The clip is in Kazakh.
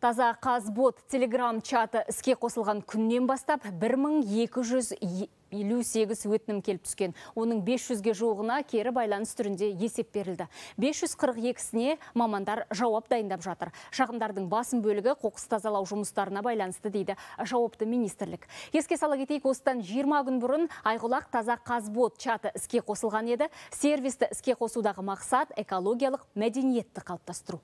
Таза Қазбот телеграм-чаты іске қосылған күннен бастап 1258 өтінім келіп түскен. Оның 500-ге жоғына кері байланыс түрінде есеп берілді. 542-сіне мамандар жауап дайындап жатыр. Шағымдардың басым бөлігі қоқыс тазалау жұмыстарына байланысты дейді жауапты министрлік. Еске сала кетейік, осыдан 20 күн бұрын Айғұлақ Таза Қазбот чаты іске қосылған еді. Сервисті іске қосудағы мақсат экологиялық мәдениетті қалыптастыру.